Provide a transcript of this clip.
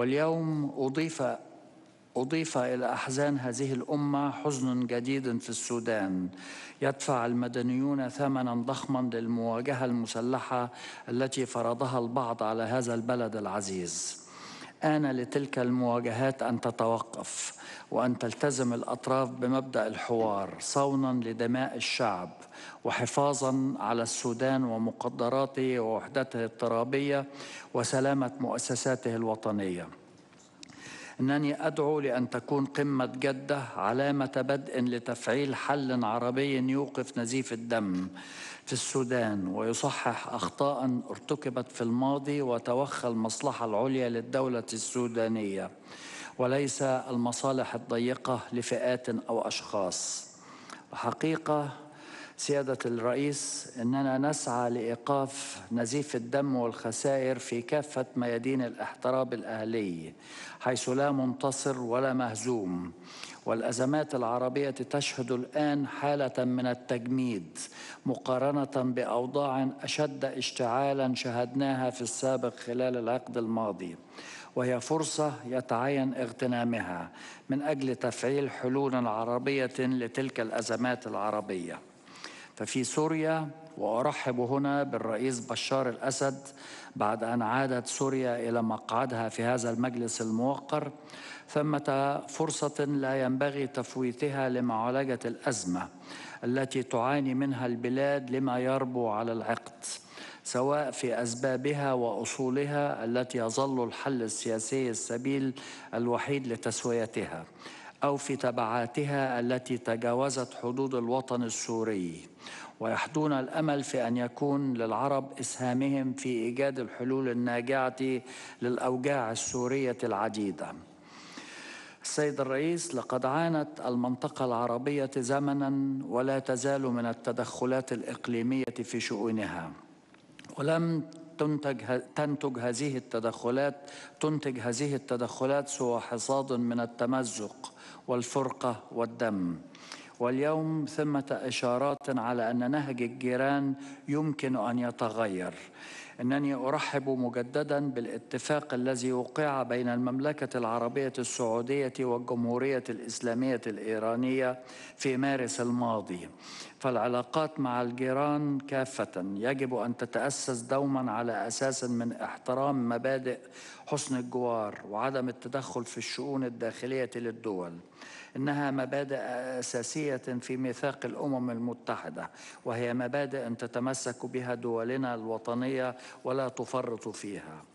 واليوم أضيف أضيف إلى أحزان هذه الأمة حزن جديد في السودان يدفع المدنيون ثمنا ضخما للمواجهة المسلحة التي فرضها البعض على هذا البلد العزيز آن لتلك المواجهات أن تتوقف وأن تلتزم الأطراف بمبدأ الحوار صونا لدماء الشعب وحفاظا على السودان ومقدراته ووحدته الترابية وسلامة مؤسساته الوطنية أنني أدعو لأن تكون قمة جدة علامة بدء لتفعيل حل عربي يوقف نزيف الدم في السودان ويصحح أخطاء ارتكبت في الماضي وتوخى المصلحة العليا للدولة السودانية وليس المصالح الضيقة لفئات أو أشخاص حقيقة سيادة الرئيس أننا نسعى لإيقاف نزيف الدم والخسائر في كافة ميادين الاحتراب الأهلي حيث لا منتصر ولا مهزوم والأزمات العربية تشهد الآن حالة من التجميد مقارنة بأوضاع أشد اشتعالا شهدناها في السابق خلال العقد الماضي وهي فرصة يتعين اغتنامها من أجل تفعيل حلول عربية لتلك الأزمات العربية ففي سوريا وارحب هنا بالرئيس بشار الاسد بعد ان عادت سوريا الى مقعدها في هذا المجلس الموقر ثمه فرصه لا ينبغي تفويتها لمعالجه الازمه التي تعاني منها البلاد لما يربو على العقد سواء في اسبابها واصولها التي يظل الحل السياسي السبيل الوحيد لتسويتها أو في تبعاتها التي تجاوزت حدود الوطن السوري ويحدون الأمل في أن يكون للعرب إسهامهم في إيجاد الحلول الناجعة للأوجاع السورية العديدة السيد الرئيس لقد عانت المنطقة العربية زمنا ولا تزال من التدخلات الإقليمية في شؤونها ولم تنتج تنتج هذه التدخلات تنتج هذه التدخلات سوى حصاد من التمزق والفرقة والدم واليوم ثمة إشارات على أن نهج الجيران يمكن أن يتغير انني ارحب مجددا بالاتفاق الذي وقع بين المملكه العربيه السعوديه والجمهوريه الاسلاميه الايرانيه في مارس الماضي فالعلاقات مع الجيران كافة يجب أن تتأسس دوما على أساس من احترام مبادئ حسن الجوار وعدم التدخل في الشؤون الداخلية للدول إنها مبادئ أساسية في ميثاق الأمم المتحدة وهي مبادئ تتمسك بها دولنا الوطنية ولا تفرط فيها